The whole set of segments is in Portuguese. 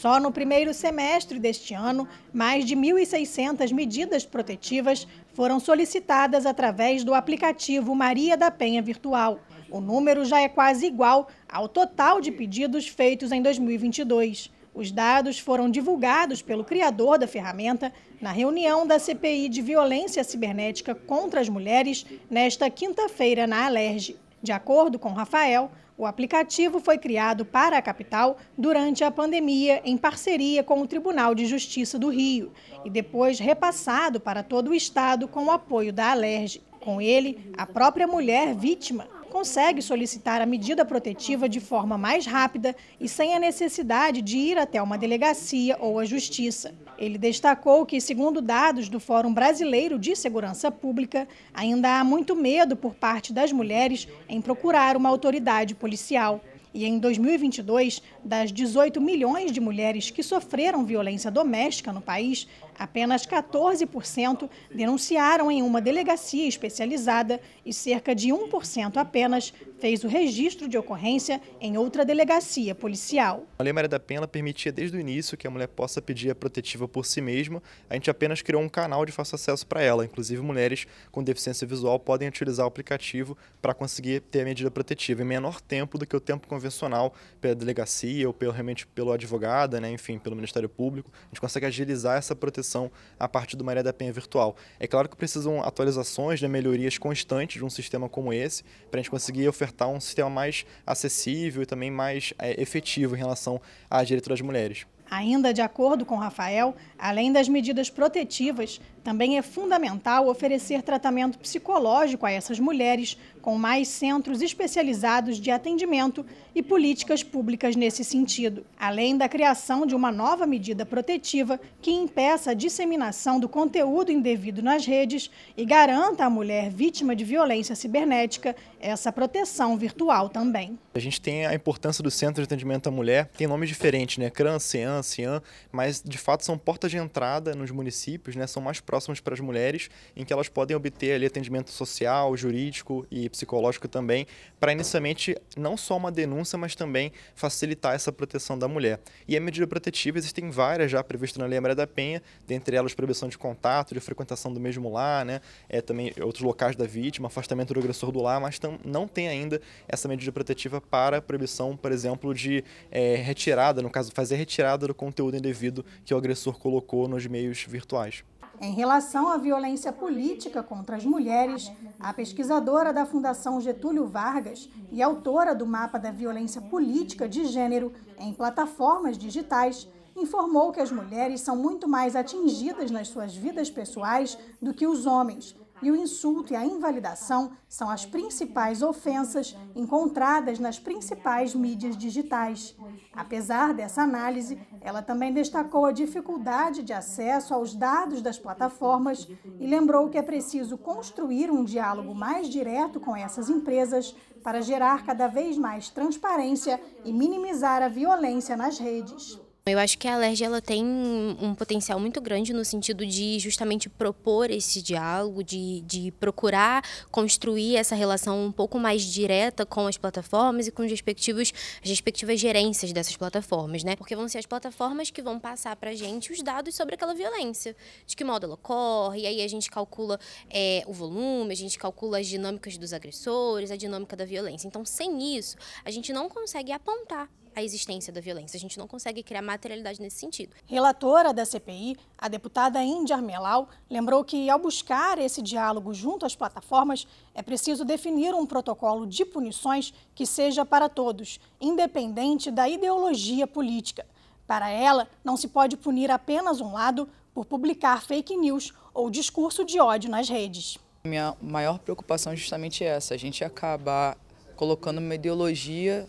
Só no primeiro semestre deste ano, mais de 1.600 medidas protetivas foram solicitadas através do aplicativo Maria da Penha Virtual. O número já é quase igual ao total de pedidos feitos em 2022. Os dados foram divulgados pelo criador da ferramenta na reunião da CPI de Violência Cibernética contra as Mulheres nesta quinta-feira na Alerj. De acordo com Rafael, o aplicativo foi criado para a capital durante a pandemia, em parceria com o Tribunal de Justiça do Rio, e depois repassado para todo o estado com o apoio da Alerj. Com ele, a própria mulher vítima consegue solicitar a medida protetiva de forma mais rápida e sem a necessidade de ir até uma delegacia ou a justiça. Ele destacou que, segundo dados do Fórum Brasileiro de Segurança Pública, ainda há muito medo por parte das mulheres em procurar uma autoridade policial. E em 2022, das 18 milhões de mulheres que sofreram violência doméstica no país, apenas 14% denunciaram em uma delegacia especializada e cerca de 1% apenas fez o registro de ocorrência em outra delegacia policial. A Lei Maria da Penha permitia desde o início que a mulher possa pedir a protetiva por si mesma. A gente apenas criou um canal de fácil acesso para ela. Inclusive, mulheres com deficiência visual podem utilizar o aplicativo para conseguir ter a medida protetiva em menor tempo do que o tempo convencional convencional pela delegacia ou pelo, realmente pelo advogado, né, enfim, pelo Ministério Público. A gente consegue agilizar essa proteção a partir do Maria da Penha virtual. É claro que precisam atualizações, né, melhorias constantes de um sistema como esse, para a gente conseguir ofertar um sistema mais acessível e também mais é, efetivo em relação à direito das mulheres. Ainda de acordo com Rafael, além das medidas protetivas, também é fundamental oferecer tratamento psicológico a essas mulheres, com mais centros especializados de atendimento e políticas públicas nesse sentido. Além da criação de uma nova medida protetiva que impeça a disseminação do conteúdo indevido nas redes e garanta à mulher vítima de violência cibernética essa proteção virtual também. A gente tem a importância do Centro de Atendimento à Mulher, tem nome diferente, né? CRAN, CEAN, anciã, mas de fato são portas de entrada nos municípios, né? São mais próximas para as mulheres, em que elas podem obter ali atendimento social, jurídico e psicológico também, para inicialmente não só uma denúncia, mas também facilitar essa proteção da mulher. E a medida protetiva existem várias já previstas na Lei Maria da Penha, dentre elas proibição de contato, de frequentação do mesmo lar, né? É, também outros locais da vítima, afastamento do agressor do lar, mas tam, não tem ainda essa medida protetiva para proibição, por exemplo, de é, retirada, no caso, fazer retirada sobre o conteúdo indevido que o agressor colocou nos meios virtuais. Em relação à violência política contra as mulheres, a pesquisadora da Fundação Getúlio Vargas e autora do mapa da violência política de gênero em plataformas digitais informou que as mulheres são muito mais atingidas nas suas vidas pessoais do que os homens e o insulto e a invalidação são as principais ofensas encontradas nas principais mídias digitais. Apesar dessa análise, ela também destacou a dificuldade de acesso aos dados das plataformas e lembrou que é preciso construir um diálogo mais direto com essas empresas para gerar cada vez mais transparência e minimizar a violência nas redes. Eu acho que a ALERJ ela tem um potencial muito grande no sentido de justamente propor esse diálogo, de, de procurar construir essa relação um pouco mais direta com as plataformas e com os respectivos, as respectivas gerências dessas plataformas, né? Porque vão ser as plataformas que vão passar para a gente os dados sobre aquela violência, de que modo ela ocorre, e aí a gente calcula é, o volume, a gente calcula as dinâmicas dos agressores, a dinâmica da violência. Então, sem isso, a gente não consegue apontar a existência da violência. A gente não consegue criar materialidade nesse sentido. Relatora da CPI, a deputada Índia Armelau, lembrou que, ao buscar esse diálogo junto às plataformas, é preciso definir um protocolo de punições que seja para todos, independente da ideologia política. Para ela, não se pode punir apenas um lado por publicar fake news ou discurso de ódio nas redes. Minha maior preocupação é justamente essa, a gente acabar colocando uma ideologia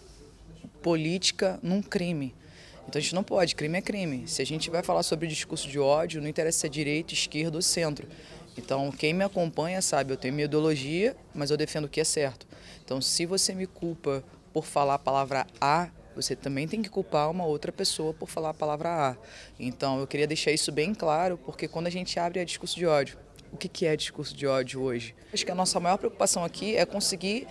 política num crime. Então a gente não pode, crime é crime. Se a gente vai falar sobre discurso de ódio, não interessa se é direita, esquerda ou centro. Então quem me acompanha sabe, eu tenho minha ideologia, mas eu defendo o que é certo. Então se você me culpa por falar a palavra A, você também tem que culpar uma outra pessoa por falar a palavra A. Então eu queria deixar isso bem claro, porque quando a gente abre a é discurso de ódio, o que é discurso de ódio hoje? Acho que a nossa maior preocupação aqui é conseguir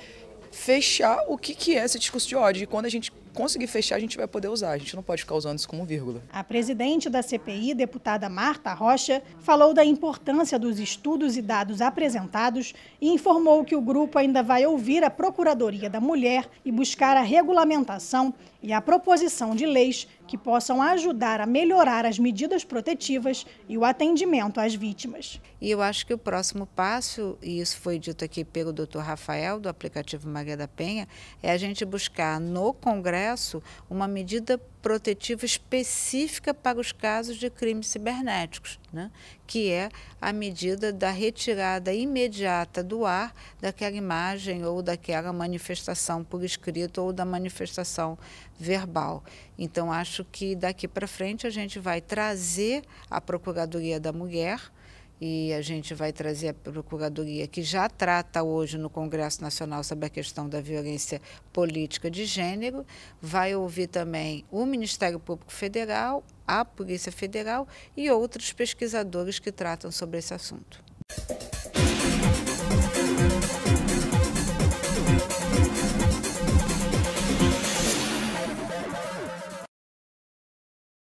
fechar o que é esse discurso de ódio. E quando a gente conseguir fechar, a gente vai poder usar. A gente não pode ficar usando isso como vírgula. A presidente da CPI, deputada Marta Rocha, falou da importância dos estudos e dados apresentados e informou que o grupo ainda vai ouvir a Procuradoria da Mulher e buscar a regulamentação e a proposição de leis que possam ajudar a melhorar as medidas protetivas e o atendimento às vítimas. E eu acho que o próximo passo, e isso foi dito aqui pelo Dr. Rafael, do aplicativo Maria da Penha, é a gente buscar no Congresso uma medida protetiva específica para os casos de crimes cibernéticos, né? que é a medida da retirada imediata do ar daquela imagem ou daquela manifestação por escrito ou da manifestação verbal. Então, acho que daqui para frente a gente vai trazer a Procuradoria da Mulher e a gente vai trazer a Procuradoria, que já trata hoje no Congresso Nacional sobre a questão da violência política de gênero, vai ouvir também o Ministério Público Federal, a Polícia Federal e outros pesquisadores que tratam sobre esse assunto.